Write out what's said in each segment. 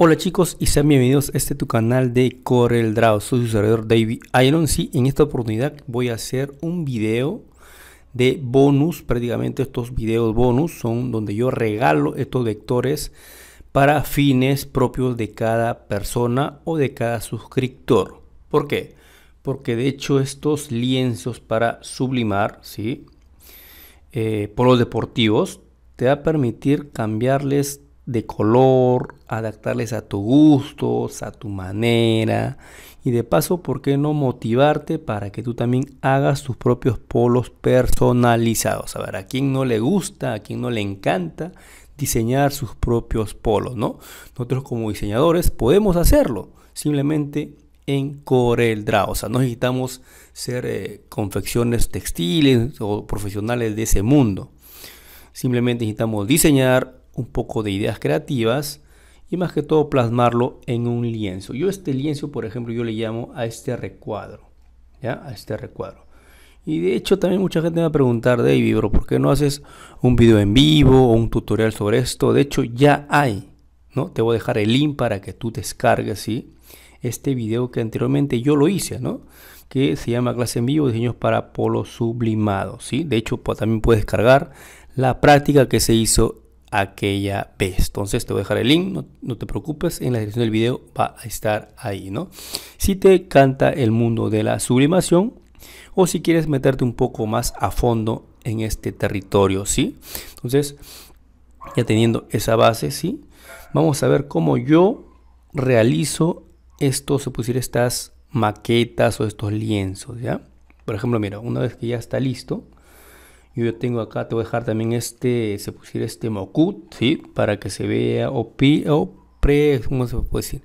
Hola chicos y sean bienvenidos a este tu canal de Corel Draw. Soy su servidor David iron y en esta oportunidad voy a hacer un video de bonus. Prácticamente estos videos bonus son donde yo regalo estos lectores para fines propios de cada persona o de cada suscriptor. ¿Por qué? Porque de hecho estos lienzos para sublimar, ¿sí? Eh, por los deportivos, te va a permitir cambiarles de color, adaptarles a tu gusto, a tu manera. Y de paso, ¿por qué no motivarte para que tú también hagas tus propios polos personalizados? A ver, a quién no le gusta, a quién no le encanta diseñar sus propios polos, ¿no? Nosotros como diseñadores podemos hacerlo, simplemente en Draw. O sea, no necesitamos ser eh, confecciones textiles o profesionales de ese mundo. Simplemente necesitamos diseñar, un poco de ideas creativas y más que todo plasmarlo en un lienzo. Yo este lienzo, por ejemplo, yo le llamo a este recuadro, ¿ya? A este recuadro. Y de hecho también mucha gente me va a preguntar, David, bro, ¿por qué no haces un video en vivo o un tutorial sobre esto? De hecho ya hay, ¿no? Te voy a dejar el link para que tú descargues, ¿sí? Este video que anteriormente yo lo hice, ¿no? Que se llama clase en vivo, diseños para polo sublimado, ¿sí? De hecho también puedes descargar la práctica que se hizo aquella vez. Entonces te voy a dejar el link, no, te preocupes, en la descripción del video va a estar ahí, ¿no? Si te canta el mundo de la sublimación o si quieres meterte un poco más a fondo en este territorio, ¿sí? Entonces, ya teniendo esa base, si Vamos a ver cómo yo realizo esto se pusiera estas maquetas o estos lienzos, ¿ya? Por ejemplo, mira, una vez que ya está listo, yo tengo acá, te voy a dejar también este, se pusiera este Mokut, ¿sí? Para que se vea o, pre, ¿cómo se puede decir?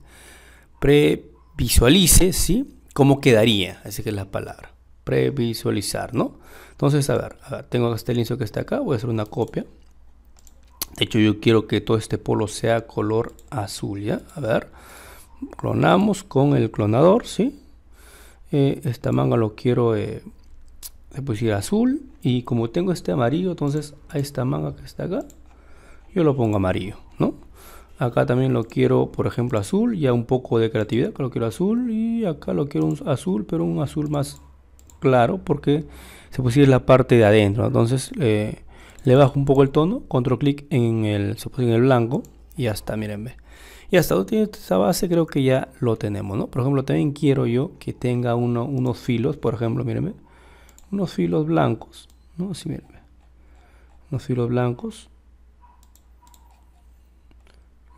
Previsualice, ¿sí? Cómo quedaría, así que es la palabra, previsualizar, ¿no? Entonces, a ver, tengo este lienzo que está acá, voy a hacer una copia. De hecho, yo quiero que todo este polo sea color azul, ¿ya? A ver, clonamos con el clonador, ¿sí? Eh, esta manga lo quiero... Eh, le ir azul y como tengo este amarillo entonces a esta manga que está acá yo lo pongo amarillo no acá también lo quiero por ejemplo azul ya un poco de creatividad que lo quiero azul y acá lo quiero un azul pero un azul más claro porque se pusiera la parte de adentro entonces eh, le bajo un poco el tono control clic en el en el blanco y hasta está y hasta donde tiene esta base creo que ya lo tenemos no por ejemplo también quiero yo que tenga uno, unos filos por ejemplo mírenme unos filos blancos, ¿no? Así miren, unos filos blancos,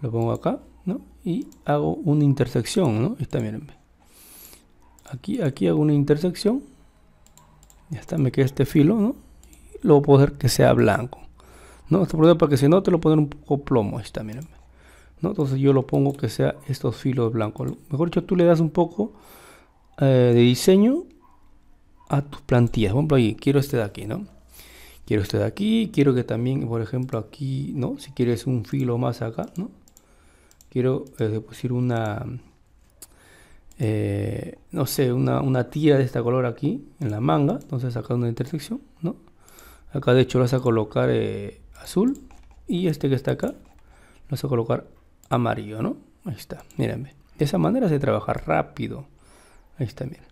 lo pongo acá, ¿no? Y hago una intersección, ¿no? está miren, aquí, aquí hago una intersección, ya está, me queda este filo, ¿no? lo que sea blanco, ¿no? Esto para que no te lo ponen poner un poco plomo, está miren, ¿no? Entonces yo lo pongo que sea estos filos blancos, mejor dicho, tú le das un poco eh, de diseño a tus plantillas. Por ejemplo, quiero este de aquí, ¿no? Quiero este de aquí, quiero que también, por ejemplo, aquí, ¿no? Si quieres un filo más acá, ¿no? Quiero eh, una, eh, no sé, una, una tira de este color aquí, en la manga. Entonces acá una intersección, ¿no? Acá de hecho lo vas a colocar eh, azul y este que está acá lo vas a colocar amarillo, ¿no? Ahí está, mírenme. De esa manera se trabaja rápido. Ahí está, miren.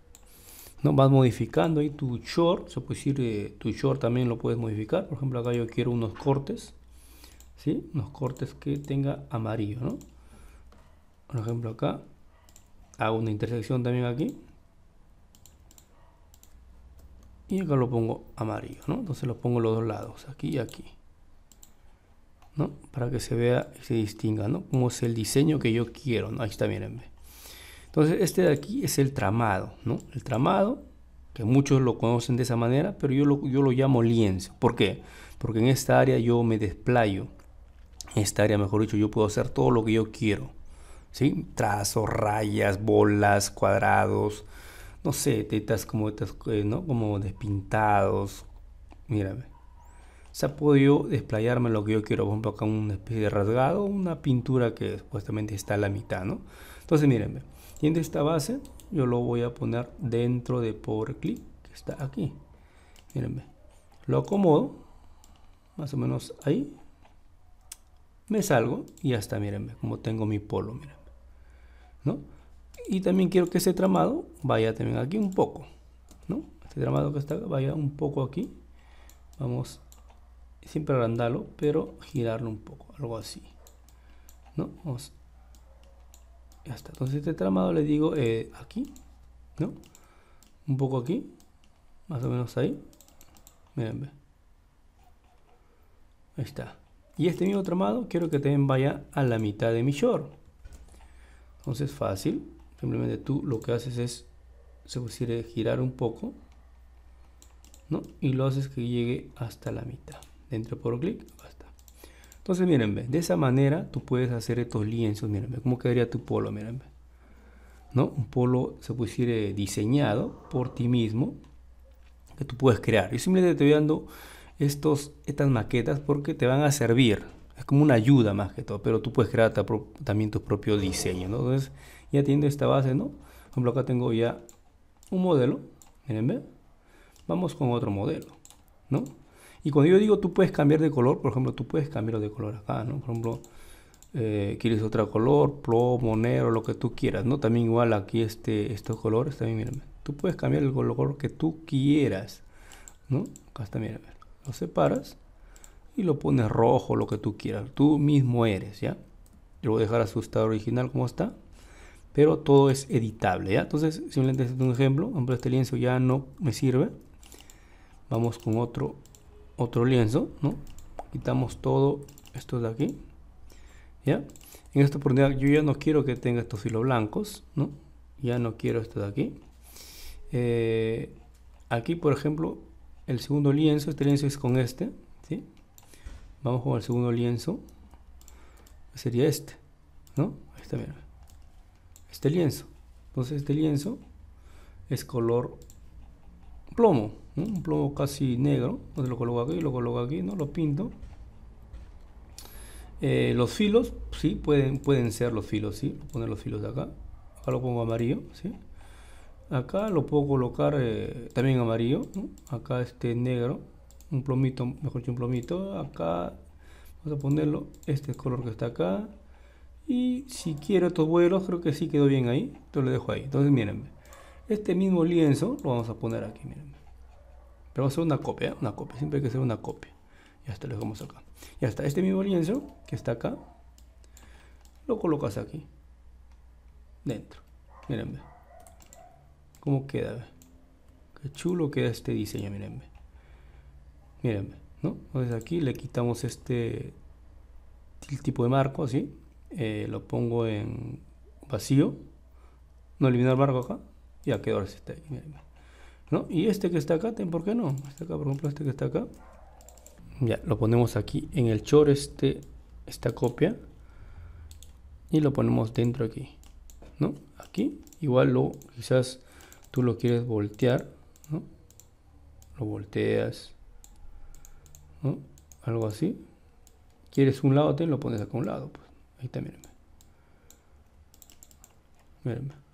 Vas modificando ahí tu short, se puede decir, eh, tu short también lo puedes modificar. Por ejemplo, acá yo quiero unos cortes, ¿sí? Unos cortes que tenga amarillo, Por ejemplo, acá hago una intersección también aquí. Y acá lo pongo amarillo, Entonces lo pongo los dos lados, aquí y aquí. Para que se vea y se distinga, ¿no? Cómo es el diseño que yo quiero, aquí Ahí está, miren. Entonces, este de aquí es el tramado, ¿no? El tramado, que muchos lo conocen de esa manera, pero yo lo, yo lo llamo lienzo. ¿Por qué? Porque en esta área yo me desplayo. En esta área, mejor dicho, yo puedo hacer todo lo que yo quiero. ¿Sí? Trazos, rayas, bolas, cuadrados, no sé, tetas como, estas, eh, ¿no? como despintados. Mírenme. O sea, puedo yo desplayarme lo que yo quiero. Por ejemplo, acá una especie de rasgado, una pintura que supuestamente está a la mitad, ¿no? Entonces, mírenme. Y en esta base yo lo voy a poner dentro de Power Click, que está aquí. Miren. Lo acomodo, más o menos ahí. Me salgo y ya está, Miren. como tengo mi polo, miren ¿No? Y también quiero que ese tramado vaya también aquí un poco, ¿no? Este tramado que está vaya un poco aquí. Vamos, siempre agrandarlo, pero girarlo un poco, algo así. ¿No? Vamos ya Entonces este tramado le digo eh, aquí, ¿no? Un poco aquí, más o menos ahí. Miren, Ahí está. Y este mismo tramado quiero que también vaya a la mitad de mi short. Entonces fácil. Simplemente tú lo que haces es, se girar un poco. ¿no? Y lo haces que llegue hasta la mitad. Dentro por clic, entonces, miren, de esa manera tú puedes hacer estos lienzos, miren, cómo quedaría tu polo, miren. ¿No? Un polo, se puede eh, diseñado por ti mismo, que tú puedes crear. Yo simplemente te voy dando estos, estas maquetas porque te van a servir. Es como una ayuda más que todo, pero tú puedes crear también tus propios diseños, ¿no? Entonces, ya teniendo esta base, ¿no? Por ejemplo, acá tengo ya un modelo, miren, Vamos con otro modelo, ¿no? Y cuando yo digo tú puedes cambiar de color, por ejemplo, tú puedes cambiarlo de color acá, ¿no? Por ejemplo, eh, quieres otro color, plomo, negro, lo que tú quieras, ¿no? También igual aquí este, estos colores, también Tú puedes cambiar el color que tú quieras, ¿no? Acá está, mírame. Lo separas y lo pones rojo, lo que tú quieras. Tú mismo eres, ¿ya? Yo voy a dejar a su estado original como está. Pero todo es editable, ¿ya? Entonces, simplemente este es un ejemplo. Hombre, este lienzo ya no me sirve. Vamos con otro otro lienzo, ¿no? Quitamos todo esto de aquí, ¿ya? En esta oportunidad yo ya no quiero que tenga estos filos blancos, ¿no? Ya no quiero esto de aquí. Eh, aquí, por ejemplo, el segundo lienzo, este lienzo es con este, ¿sí? Vamos con el segundo lienzo, sería este, ¿no? Este lienzo. Entonces este lienzo es color plomo, un plomo casi negro, pues lo coloco aquí, lo coloco aquí, ¿no? lo pinto. Eh, los filos, sí, pueden, pueden ser los filos, sí, voy poner los filos de acá, acá lo pongo amarillo, sí. Acá lo puedo colocar eh, también amarillo, acá este negro, un plomito, mejor dicho un plomito, acá vamos a ponerlo, este color que está acá, y si quiero estos vuelos, creo que sí quedó bien ahí, entonces lo dejo ahí, entonces miren, este mismo lienzo lo vamos a poner aquí, miren pero vamos a hacer una copia, ¿eh? una copia, siempre hay que hacer una copia. y hasta lo dejamos acá. Ya está, este mismo lienzo que está acá, lo colocas aquí. Dentro. Miren, ve. ¿Cómo queda? Qué chulo queda este diseño, miren, Mirenme, Miren, ¿no? Entonces aquí le quitamos este el tipo de marco, así. Eh, lo pongo en vacío. No eliminar el marco acá. Ya quedó este. miren, y este que está acá, ¿por qué no? Este acá, por ejemplo, este que está acá. Ya, lo ponemos aquí en el chor este, esta copia. Y lo ponemos dentro aquí, ¿no? Aquí, igual lo, quizás tú lo quieres voltear, ¿no? Lo volteas, ¿no? Algo así. Quieres un lado, te lo pones acá a un lado, pues. Ahí está, mírenme.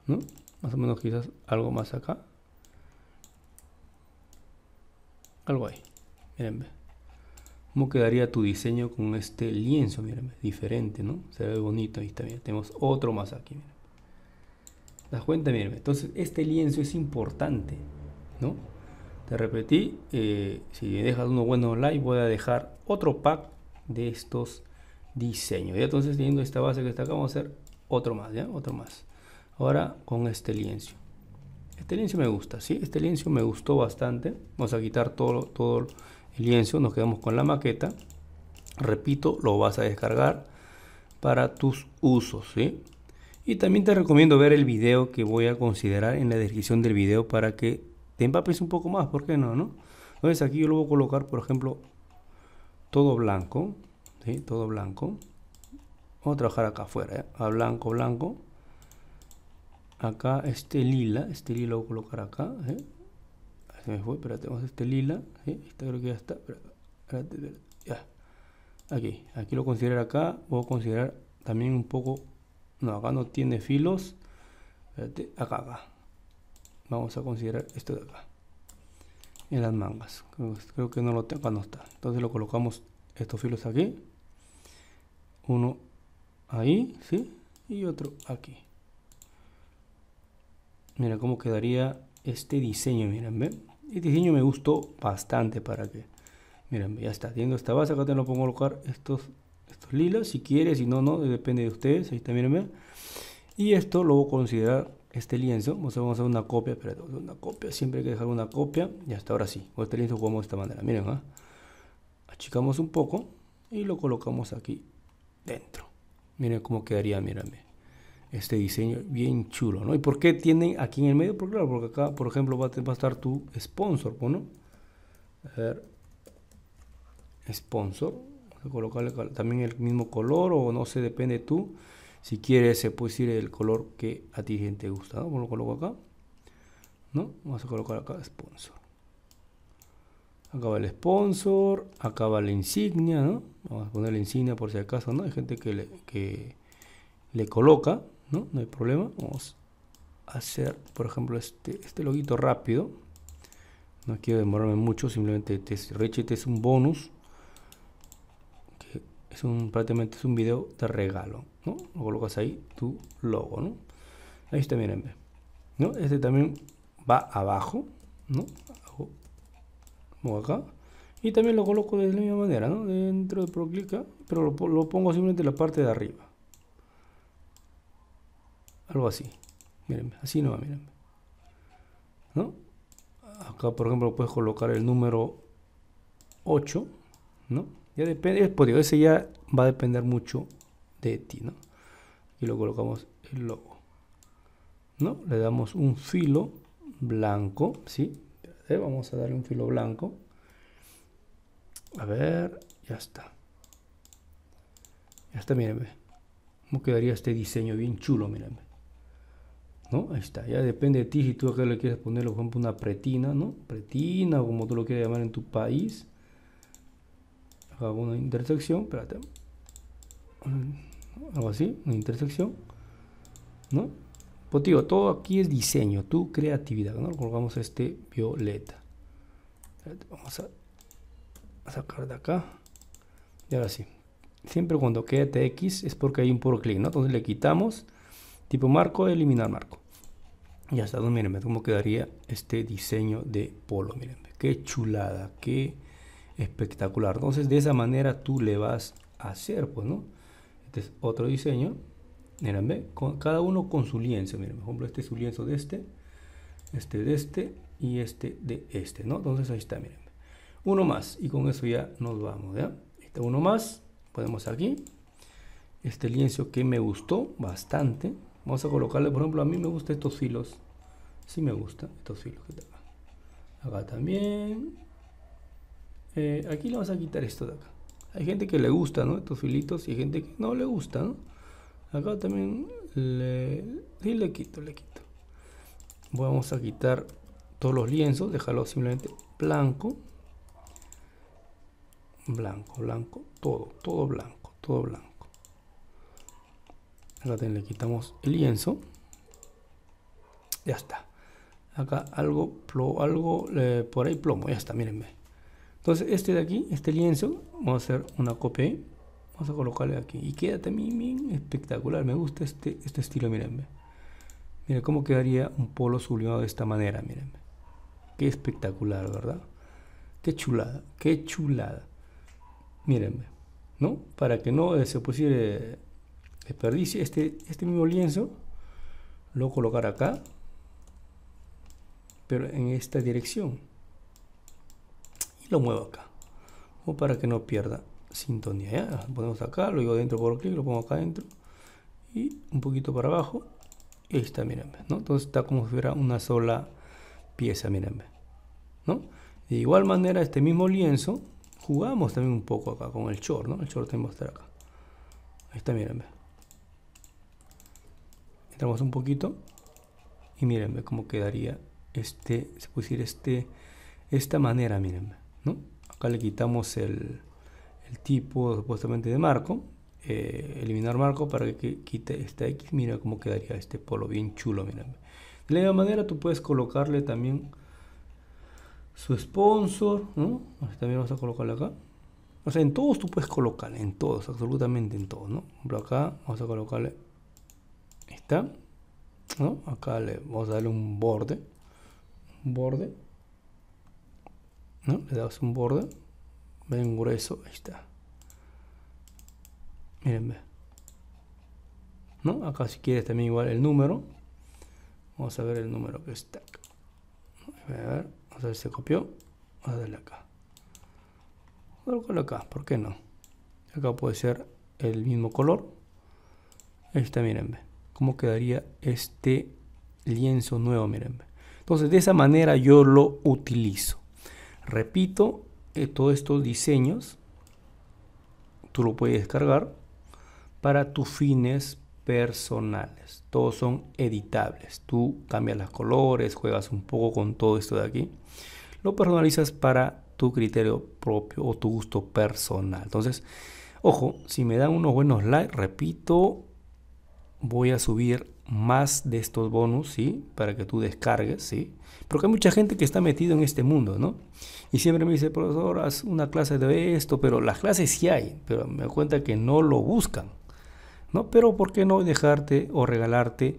¿no? Más o menos quizás algo más acá. Algo ahí. miren, ¿Cómo quedaría tu diseño con este lienzo? Miren, Diferente, ¿no? Se ve bonito. Ahí está Tenemos otro más aquí. miren. das cuenta? miren, Entonces, este lienzo es importante, ¿no? Te repetí. Eh, si dejas unos buenos likes, voy a dejar otro pack de estos diseños. Y entonces, teniendo esta base que está acá, vamos a hacer otro más, ¿ya? Otro más. Ahora con este lienzo. Este lienzo me gusta, ¿sí? Este lienzo me gustó bastante. Vamos a quitar todo, todo el lienzo, nos quedamos con la maqueta. Repito, lo vas a descargar para tus usos, ¿sí? Y también te recomiendo ver el video que voy a considerar en la descripción del video para que te empapes un poco más, ¿por qué no, no? Entonces aquí yo lo voy a colocar, por ejemplo, todo blanco, ¿sí? Todo blanco. Vamos a trabajar acá afuera, ¿eh? A blanco, blanco acá este lila, este lila lo voy a colocar acá, ¿eh? se me fue, espérate, vamos este lila, este creo que ya está, pero ya, aquí, aquí lo considero acá, voy a considerar también un poco, no, acá no tiene filos, acá, acá, vamos a considerar esto de acá, en las mangas, creo, creo que no lo tengo, acá no está, entonces lo colocamos estos filos aquí, uno ahí, ¿sí? Y otro aquí miren cómo quedaría este diseño, miren, ¿ven? El diseño me gustó bastante para que... Miren, ya está, teniendo esta base, acá te lo pongo colocar estos, estos lilas, si quieres, si no, no, depende de ustedes, ahí está, miren, ¿ven? Y esto lo voy a considerar este lienzo, vamos a hacer una copia, pero una copia, siempre hay que dejar una copia, y hasta ahora sí, este lienzo jugamos de esta manera, miren, ¿ah? achicamos un poco y lo colocamos aquí dentro, miren cómo quedaría, miren, miren este diseño bien chulo, ¿no? ¿Y por qué tienen aquí en el medio? Porque claro, porque acá, por ejemplo, va a, estar tu sponsor, pues, ¿no? A ver, sponsor, colocarle también el mismo color o no sé, depende tú. Si quieres, se puede decir el color que a ti gente gusta, ¿no? Pues lo coloco acá, ¿no? Vamos a colocar acá sponsor. Acaba el sponsor, Acaba la insignia, ¿no? Vamos a poner la insignia por si acaso, ¿no? Hay gente que que le coloca, ¿no? hay problema. Vamos a hacer, por ejemplo, este, este loguito rápido. No quiero demorarme mucho, simplemente este rechete, es un bonus. Que es un, prácticamente es un video de regalo, Lo colocas ahí tu logo, ¿no? Ahí está, miren, Este también va abajo, ¿no? acá. Y también lo coloco de la misma manera, ¿no? Dentro de Proclica, pero lo, lo pongo simplemente en la parte de arriba. Algo así. miren, así no va, miren, ¿No? Acá, por ejemplo, puedes colocar el número 8, ¿no? Ya depende, es pues ese ya va a depender mucho de ti, ¿no? Y lo colocamos el logo, ¿no? Le damos un filo blanco, ¿sí? Vamos a darle un filo blanco. A ver, ya está. Ya está, mirenme ¿Cómo quedaría este diseño bien chulo, miren. ¿no? Ahí está, ya depende de ti si tú acá le quieres poner, por ejemplo, una pretina, ¿no? Pretina, o como tú lo quieras llamar en tu país. Hago una intersección, espérate. Algo así, una intersección, ¿no? Pues digo, todo aquí es diseño, tu creatividad, ¿no? Colgamos este violeta. vamos a, sacar de acá. Y ahora sí. Siempre cuando quede TX es porque hay un puro clic, ¿no? Entonces le quitamos tipo marco, eliminar marco. Ya hasta donde, miren, cómo quedaría este diseño de polo. Miren, qué chulada, qué espectacular. Entonces, de esa manera tú le vas a hacer, pues, ¿no? Este es otro diseño. Miren, cada uno con su lienzo. Miren, por ejemplo, este es su lienzo de este, este de este y este de este, ¿no? Entonces, ahí está, miren. Uno más. Y con eso ya nos vamos, ¿ya? este uno más. podemos aquí. Este lienzo que me gustó bastante. Vamos a colocarle, por ejemplo, a mí me gustan estos filos. Sí me gustan estos filos acá. también. Eh, aquí le vamos a quitar esto de acá. Hay gente que le gusta, Estos filitos y hay gente que no le gusta, Acá también le, le quito, le quito. Vamos a quitar todos los lienzos, dejarlo simplemente blanco. Blanco, blanco, todo, todo blanco, todo blanco le quitamos el lienzo. Ya está. Acá algo, algo eh, por ahí plomo. Ya está, mirenme Entonces este de aquí, este lienzo, vamos a hacer una copia ¿eh? Vamos a colocarle aquí. Y quédate mi espectacular. Me gusta este, este estilo, mirenme Miren cómo quedaría un polo sublimado de esta manera, mirenme Qué espectacular, ¿verdad? Qué chulada, qué chulada. Mírenme, ¿no? Para que no eh, se pusiera desperdicio, este, este mismo lienzo lo colocar acá, pero en esta dirección. Y lo muevo acá, o para que no pierda sintonía. ¿ya? Lo ponemos acá, lo digo dentro por clic, lo pongo acá dentro y un poquito para abajo. Y está, miren, ¿no? Entonces está como si fuera una sola pieza, miren, ¿no? De igual manera, este mismo lienzo, jugamos también un poco acá con el short, ¿no? El short también va a estar acá. Ahí está, miren, tenemos un poquito y miren cómo quedaría este, se puede pusiera este, esta manera, miren ¿no? Acá le quitamos el, tipo supuestamente de marco, eh, eliminar marco para que quite esta X, mira cómo quedaría este polo, bien chulo, miren De la misma manera tú puedes colocarle también su sponsor, También vamos a colocarle acá. O sea, en todos tú puedes colocar, en todos, absolutamente en todos, ¿no? Por acá vamos a colocarle ¿no? Acá le vamos a darle un borde, un borde, ¿no? Le damos un borde ven grueso, ahí está. Miren, ve. ¿No? Acá si quieres también igual el número. Vamos a ver el número que está. A vamos a ver si se copió. Vamos a darle acá. porque acá, ¿por qué no? Acá puede ser el mismo color. Ahí está, miren, ve cómo quedaría este lienzo nuevo, miren. Entonces de esa manera yo lo utilizo. Repito, eh, todos estos diseños tú lo puedes descargar para tus fines personales. Todos son editables. Tú cambias los colores, juegas un poco con todo esto de aquí. Lo personalizas para tu criterio propio o tu gusto personal. Entonces, ojo, si me dan unos buenos likes, repito, voy a subir más de estos bonus, ¿sí? Para que tú descargues, ¿sí? Porque hay mucha gente que está metida en este mundo, ¿no? Y siempre me dice, profesor, haz una clase de esto, pero las clases sí hay, pero me cuenta que no lo buscan, ¿no? Pero ¿por qué no dejarte o regalarte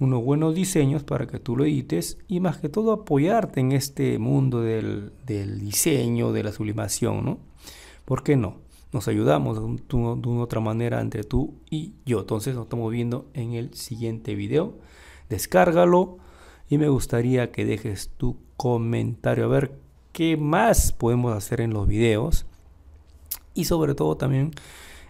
unos buenos diseños para que tú lo edites y más que todo apoyarte en este mundo del, diseño, de la sublimación, ¿no? ¿Por qué no? nos ayudamos de una otra manera entre tú y yo. Entonces nos estamos viendo en el siguiente video. Descárgalo y me gustaría que dejes tu comentario a ver qué más podemos hacer en los videos. Y sobre todo también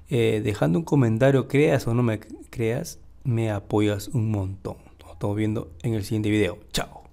eh, dejando un comentario, creas o no me creas, me apoyas un montón. Nos estamos viendo en el siguiente video. Chao.